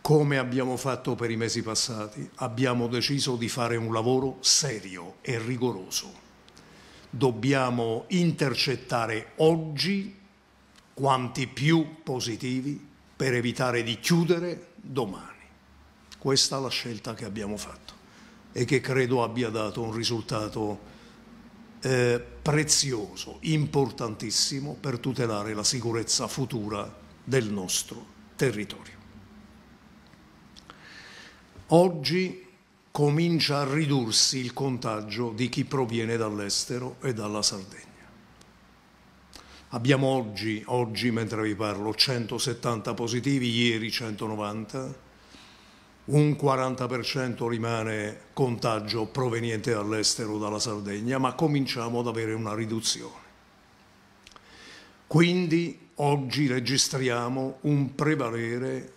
come abbiamo fatto per i mesi passati, abbiamo deciso di fare un lavoro serio e rigoroso. Dobbiamo intercettare oggi quanti più positivi per evitare di chiudere domani. Questa è la scelta che abbiamo fatto e che credo abbia dato un risultato eh, prezioso, importantissimo per tutelare la sicurezza futura del nostro territorio. Oggi comincia a ridursi il contagio di chi proviene dall'estero e dalla Sardegna. Abbiamo oggi, oggi mentre vi parlo, 170 positivi, ieri 190, un 40% rimane contagio proveniente dall'estero, dalla Sardegna, ma cominciamo ad avere una riduzione. Quindi oggi registriamo un prevalere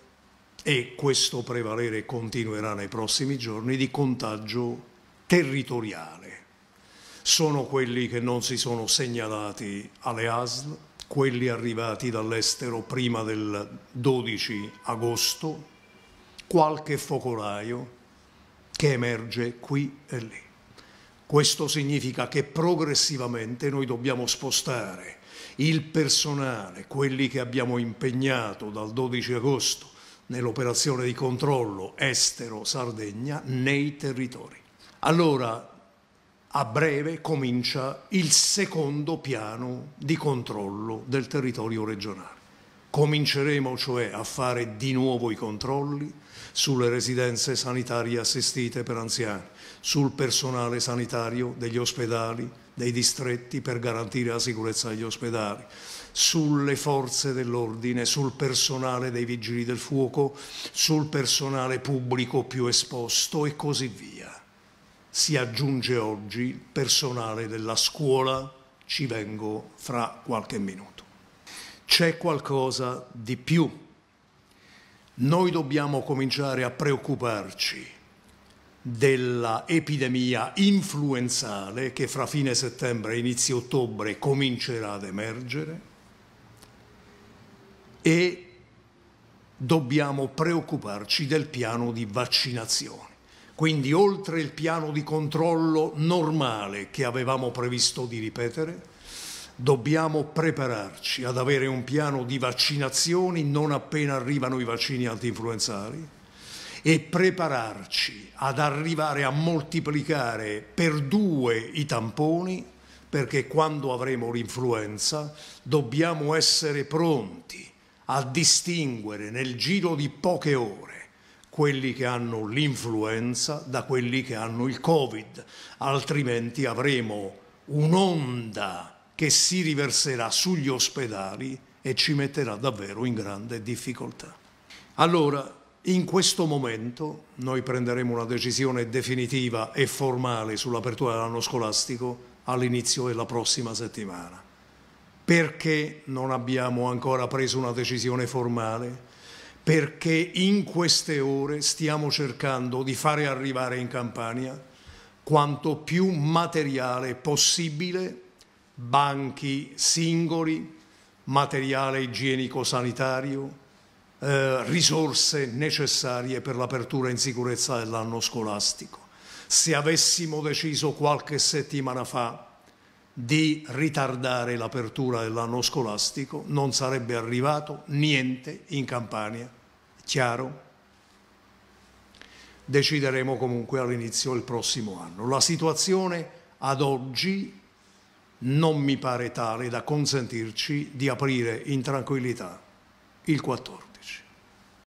e questo prevalere continuerà nei prossimi giorni, di contagio territoriale. Sono quelli che non si sono segnalati alle ASL, quelli arrivati dall'estero prima del 12 agosto, qualche focolaio che emerge qui e lì. Questo significa che progressivamente noi dobbiamo spostare il personale, quelli che abbiamo impegnato dal 12 agosto nell'operazione di controllo estero-Sardegna nei territori. Allora, a breve comincia il secondo piano di controllo del territorio regionale. Cominceremo cioè a fare di nuovo i controlli sulle residenze sanitarie assistite per anziani, sul personale sanitario degli ospedali, dei distretti per garantire la sicurezza degli ospedali, sulle forze dell'ordine, sul personale dei vigili del fuoco, sul personale pubblico più esposto e così via. Si aggiunge oggi il personale della scuola, ci vengo fra qualche minuto c'è qualcosa di più. Noi dobbiamo cominciare a preoccuparci della epidemia influenzale che fra fine settembre e inizio ottobre comincerà ad emergere e dobbiamo preoccuparci del piano di vaccinazione. Quindi oltre il piano di controllo normale che avevamo previsto di ripetere, dobbiamo prepararci ad avere un piano di vaccinazioni non appena arrivano i vaccini antinfluenzali e prepararci ad arrivare a moltiplicare per due i tamponi perché quando avremo l'influenza dobbiamo essere pronti a distinguere nel giro di poche ore quelli che hanno l'influenza da quelli che hanno il Covid, altrimenti avremo un'onda che si riverserà sugli ospedali e ci metterà davvero in grande difficoltà. Allora, in questo momento noi prenderemo una decisione definitiva e formale sull'apertura dell'anno scolastico all'inizio della prossima settimana. Perché non abbiamo ancora preso una decisione formale? Perché in queste ore stiamo cercando di fare arrivare in Campania quanto più materiale possibile banchi singoli, materiale igienico-sanitario, eh, risorse necessarie per l'apertura in sicurezza dell'anno scolastico. Se avessimo deciso qualche settimana fa di ritardare l'apertura dell'anno scolastico non sarebbe arrivato niente in Campania, chiaro? Decideremo comunque all'inizio del prossimo anno. La situazione ad oggi non mi pare tale da consentirci di aprire in tranquillità il 14.